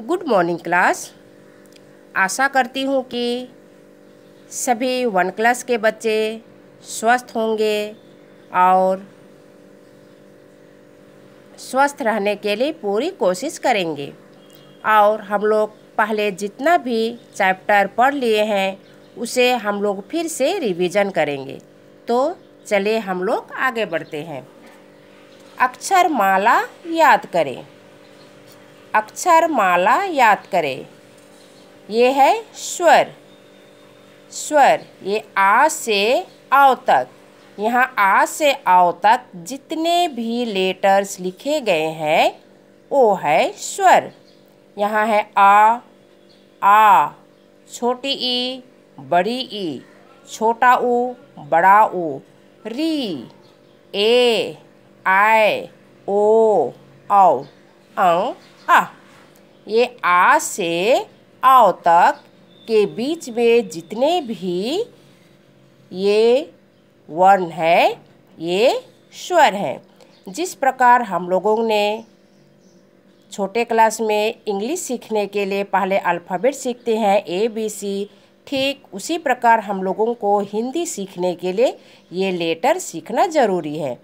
Good morning class आशा करती हूँ कि सभी वन क्लास के बच्चे स्वस्थ होंगे और स्वस्थ रहने के लिए पूरी कोशिश करेंगे और हम लोग पहले जितना भी चैप्टर पढ़ लिए हैं उसे हम लोग फिर से रिवीजन करेंगे तो चलिए हम लोग आगे बढ़ते हैं अक्षर माला याद करें अक्षर माला याद करें ये है स्वर स्वर ये आ से आओ तक यहाँ आ से आओ तक जितने भी लेटर्स लिखे गए हैं वो है स्वर यहाँ है आ आ छोटी ई बड़ी ई छोटा ऊ बड़ा ऊ री ए आय ओ आउ औ आ ये आ से आओ तक के बीच में जितने भी ये वर्ण है ये स्वर हैं जिस प्रकार हम लोगों ने छोटे क्लास में इंग्लिश सीखने के लिए पहले अल्फ़ाबेट सीखते हैं ए बी सी ठीक उसी प्रकार हम लोगों को हिंदी सीखने के लिए ये लेटर सीखना ज़रूरी है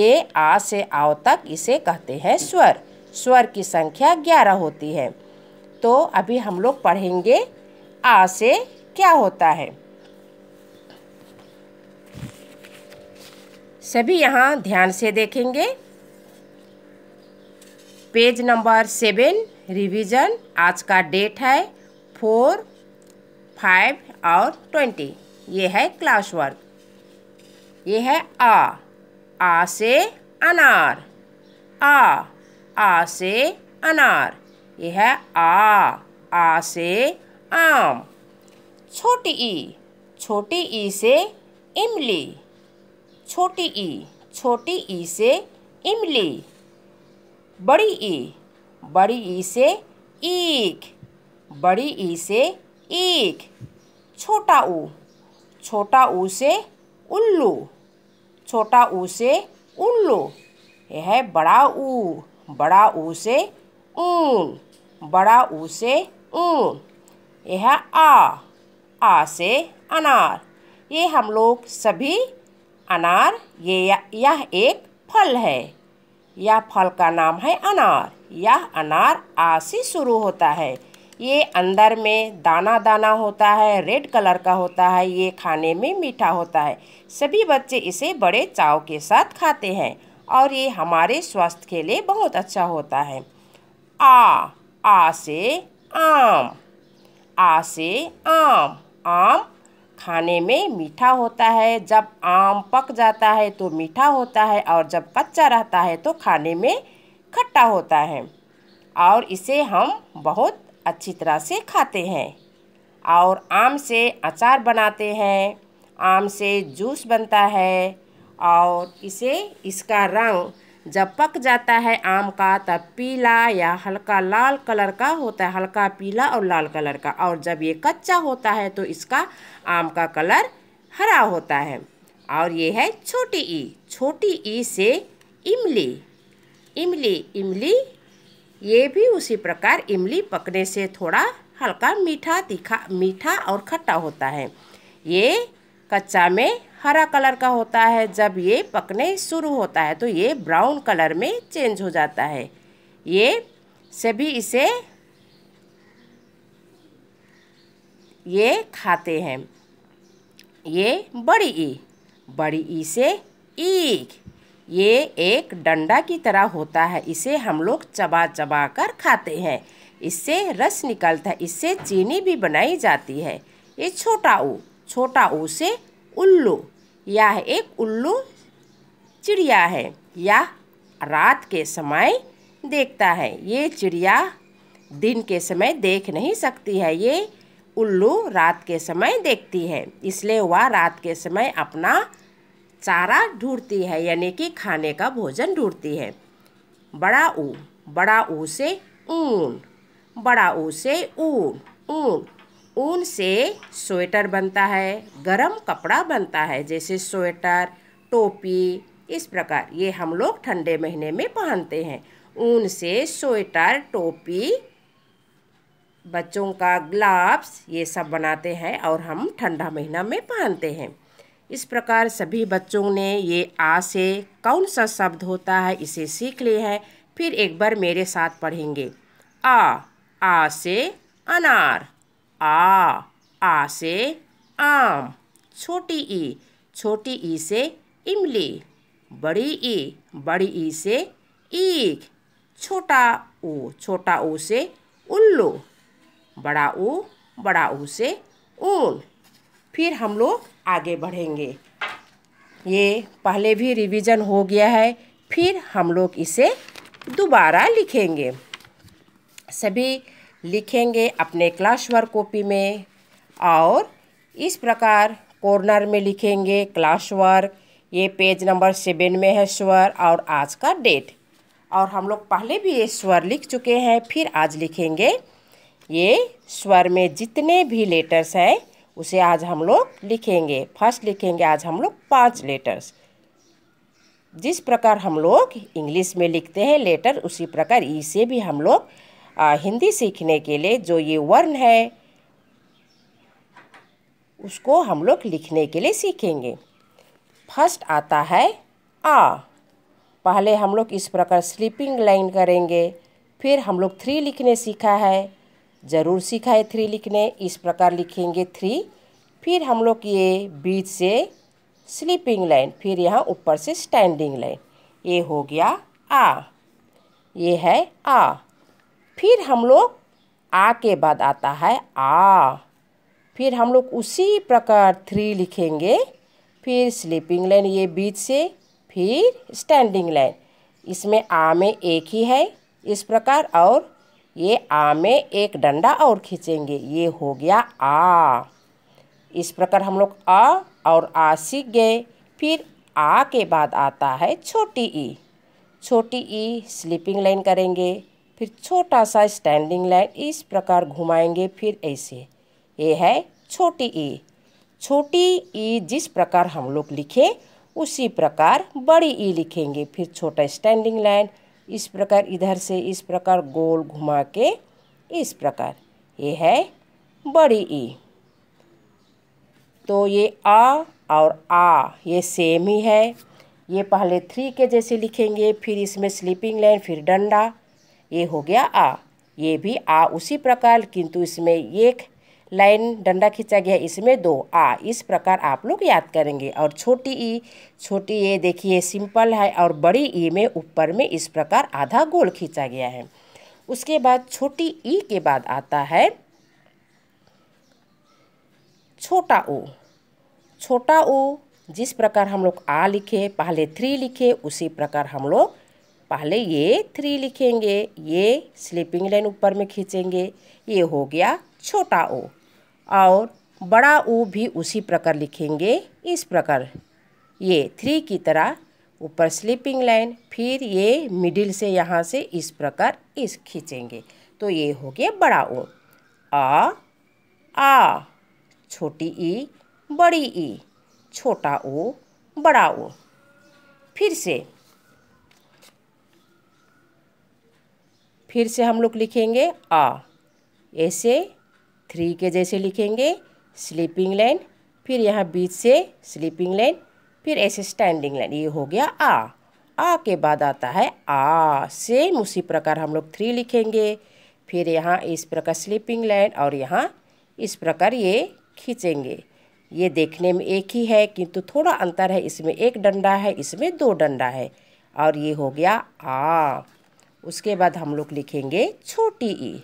ये आ से आओ तक इसे कहते हैं स्वर स्वर की संख्या ग्यारह होती है तो अभी हम लोग पढ़ेंगे आ से क्या होता है सभी यहाँ ध्यान से देखेंगे पेज नंबर सेवन रिवीजन आज का डेट है फोर फाइव और ट्वेंटी ये है क्लास वर्क ये है आ आ से अनार आ आ से अनार ये है आ आ से आम छोटी ई छोटी ई से इमली छोटी ई छोटी ई से इमली बड़ी ई बड़ी ई से ईख बड़ी ई से ईख छोटा ऊ छोटा ऊ से उल्लू छोटा ऊ से उल्लू यह है बड़ा ऊ बड़ा ऊ से ऊन बड़ा ऊ से ऊन यह आ आ से अनार ये हम लोग सभी अनार ये यह एक फल है यह फल का नाम है अनार यह अनार आ से शुरू होता है ये अंदर में दाना दाना होता है रेड कलर का होता है ये खाने में मीठा होता है सभी बच्चे इसे बड़े चाव के साथ खाते हैं और ये हमारे स्वास्थ्य के लिए बहुत अच्छा होता है आ आ से आम आ से आम आम खाने में मीठा होता है जब आम पक जाता है तो मीठा होता है और जब कच्चा रहता है तो खाने में खट्टा होता है और इसे हम बहुत अच्छी तरह से खाते हैं और आम से अचार बनाते हैं आम से जूस बनता है और इसे इसका रंग जब पक जाता है आम का तब पीला या हल्का लाल कलर का होता है हल्का पीला और लाल कलर का और जब ये कच्चा होता है तो इसका आम का कलर हरा होता है और ये है छोटी ई छोटी ई से इमली इमली इमली ये भी उसी प्रकार इमली पकने से थोड़ा हल्का मीठा तीखा मीठा और खट्टा होता है ये कच्चा में हरा कलर का होता है जब ये पकने शुरू होता है तो ये ब्राउन कलर में चेंज हो जाता है ये सभी इसे ये खाते हैं ये बड़ी ई बड़ी ई से ईख ये एक डंडा की तरह होता है इसे हम लोग चबा चबा कर खाते हैं इससे रस निकलता है इससे चीनी भी बनाई जाती है ये छोटा ऊ छोटा ऊ से उल्लू यह एक उल्लू चिड़िया है यह रात के समय देखता है ये चिड़िया दिन के समय देख नहीं सकती है ये उल्लू रात के समय देखती है इसलिए वह रात के समय अपना चारा ढूंढती है यानी कि खाने का भोजन ढूंढती है बड़ा ऊ बड़ा ऊ से ऊन बड़ा ऊ से ऊन ऊन ऊन से स्वेटर बनता है गरम कपड़ा बनता है जैसे स्वेटर टोपी इस प्रकार ये हम लोग ठंडे महीने में पहनते हैं ऊन से स्वेटर टोपी बच्चों का ग्लाव्स ये सब बनाते हैं और हम ठंडा महीना में पहनते हैं इस प्रकार सभी बच्चों ने ये आ से कौन सा शब्द होता है इसे सीख लिए हैं फिर एक बार मेरे साथ पढ़ेंगे आ आ से अनार आ आ से आम छोटी ई छोटी ई से इमली बड़ी ई बड़ी ई से ईख छोटा ओ छोटा ओ से उल्लू बड़ा ओ बड़ा ओ से ऊन फिर हम लोग आगे बढ़ेंगे ये पहले भी रिवीजन हो गया है फिर हम लोग इसे दोबारा लिखेंगे सभी लिखेंगे अपने क्लास वर्क कॉपी में और इस प्रकार कॉर्नर में लिखेंगे क्लास वर्क ये पेज नंबर सेवन में है स्वर और आज का डेट और हम लोग पहले भी ये स्वर लिख चुके हैं फिर आज लिखेंगे ये स्वर में जितने भी लेटर्स हैं उसे आज हम लोग लिखेंगे फर्स्ट लिखेंगे आज हम लोग पाँच लेटर्स जिस प्रकार हम लोग इंग्लिश में लिखते हैं लेटर उसी प्रकार ई e से भी हम लोग आ, हिंदी सीखने के लिए जो ये वर्ण है उसको हम लोग लिखने के लिए सीखेंगे फर्स्ट आता है आ पहले हम लोग इस प्रकार स्लीपिंग लाइन करेंगे फिर हम लोग थ्री लिखने सीखा है ज़रूर सीखा है थ्री लिखने इस प्रकार लिखेंगे थ्री फिर हम लोग ये बीच से स्लीपिंग लाइन फिर यहाँ ऊपर से स्टैंडिंग लाइन ये हो गया आ ये है आ फिर हम लोग आ के बाद आता है आ फिर हम लोग उसी प्रकार थ्री लिखेंगे फिर स्लीपिंग लाइन ये बीच से फिर स्टैंडिंग लाइन इसमें आ में एक ही है इस प्रकार और ये आ में एक डंडा और खींचेंगे ये हो गया आ इस प्रकार हम लोग आ और आ सीख गए फिर आ के बाद आता है छोटी ई छोटी ई स्लीपिंग लाइन करेंगे फिर छोटा सा स्टैंडिंग लाइन इस प्रकार घुमाएंगे फिर ऐसे ये है छोटी ई e। छोटी ई e जिस प्रकार हम लोग लिखें उसी प्रकार बड़ी ई e लिखेंगे फिर छोटा स्टैंडिंग लाइन इस प्रकार इधर से इस प्रकार गोल घुमा के इस प्रकार ये है बड़ी ई तो ये आ और आ ये सेम ही है ये पहले थ्री के जैसे लिखेंगे फिर इसमें स्लीपिंग लाइन फिर डंडा ये हो गया आ ये भी आ उसी प्रकार किंतु इसमें एक लाइन डंडा खींचा गया इसमें दो आ इस प्रकार आप लोग याद करेंगे और छोटी ई छोटी ये देखिए सिंपल है और बड़ी ई में ऊपर में इस प्रकार आधा गोल खींचा गया है उसके बाद छोटी ई के बाद आता है छोटा ओ छोटा ओ जिस प्रकार हम लोग आ लिखे पहले थ्री लिखे उसी प्रकार हम लोग पहले ये थ्री लिखेंगे ये स्लीपिंग लाइन ऊपर में खींचेंगे ये हो गया छोटा ओ और बड़ा ओ भी उसी प्रकार लिखेंगे इस प्रकार ये थ्री की तरह ऊपर स्लीपिंग लाइन फिर ये मिडिल से यहाँ से इस प्रकार इस खींचेंगे तो ये हो गया बड़ा ओ आ आ छोटी ई e, बड़ी ई e, छोटा ओ बड़ा ओ फिर से फिर से हम लोग लिखेंगे आ ऐसे थ्री के जैसे लिखेंगे स्लीपिंग लाइन फिर यहाँ बीच से स्लीपिंग लाइन फिर ऐसे स्टैंडिंग लाइन ये हो गया आ आ के बाद आता है आ सेम उसी प्रकार हम लोग थ्री लिखेंगे फिर यहाँ इस प्रकार स्लीपिंग लाइन और यहाँ इस प्रकार ये खींचेंगे ये देखने में एक ही है किंतु थोड़ा अंतर है इसमें एक डंडा है इसमें दो डंडा है और ये हो गया आ उसके बाद हम लोग लिखेंगे छोटी ई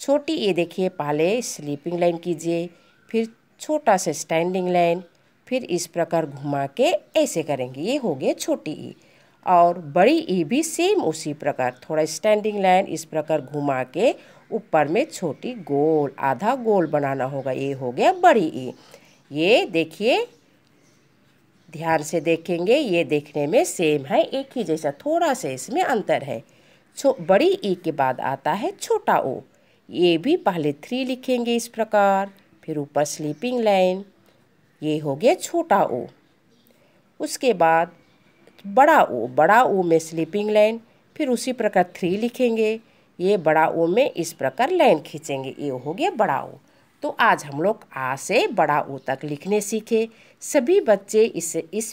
छोटी ई देखिए पहले स्लीपिंग लाइन कीजिए फिर छोटा सा स्टैंडिंग लाइन फिर इस प्रकार घुमा के ऐसे करेंगे ये हो गया छोटी ई और बड़ी ई भी सेम उसी प्रकार थोड़ा स्टैंडिंग लाइन इस प्रकार घुमा के ऊपर में छोटी गोल आधा गोल बनाना होगा ये हो गया बड़ी ई ये देखिए ध्यान से देखेंगे ये देखने में सेम है एक ही जैसा थोड़ा सा इसमें अंतर है छो बड़ी ई के बाद आता है छोटा ओ ये भी पहले थ्री लिखेंगे इस प्रकार फिर ऊपर स्लीपिंग लाइन ये हो गया छोटा ओ उसके बाद बड़ा ओ बड़ा ओ में स्लीपिंग लाइन फिर उसी प्रकार थ्री लिखेंगे ये बड़ा ओ में इस प्रकार लाइन खींचेंगे ये हो गया बड़ा ओ तो आज हम लोग आ से बड़ा ओ तक लिखने सीखे सभी बच्चे इस इस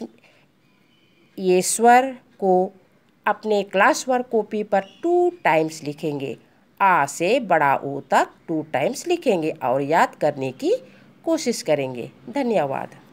ये स्वर को अपने क्लास वर्क कॉपी पर टू टाइम्स लिखेंगे आ से बड़ा ओ तक टू टाइम्स लिखेंगे और याद करने की कोशिश करेंगे धन्यवाद